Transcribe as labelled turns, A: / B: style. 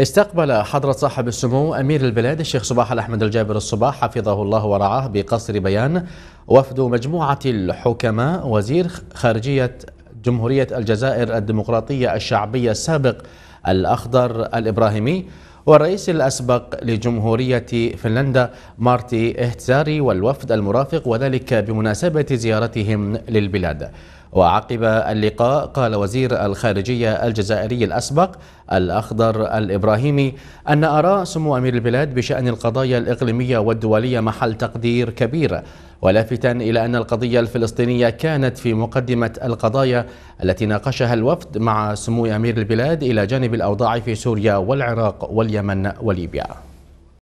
A: استقبل حضرة صاحب السمو أمير البلاد الشيخ صباح الأحمد الجابر الصباح حفظه الله ورعاه بقصر بيان وفد مجموعة الحكماء وزير خارجية جمهورية الجزائر الديمقراطية الشعبية السابق الأخضر الإبراهيمي والرئيس الأسبق لجمهورية فنلندا مارتي إهتزاري والوفد المرافق وذلك بمناسبة زيارتهم للبلاد وعقب اللقاء قال وزير الخارجية الجزائري الأسبق الأخضر الإبراهيمي أن آراء سمو أمير البلاد بشأن القضايا الإقليمية والدولية محل تقدير كبير ولافتا إلى أن القضية الفلسطينية كانت في مقدمة القضايا التي ناقشها الوفد مع سمو أمير البلاد إلى جانب الأوضاع في سوريا والعراق واليمن وليبيا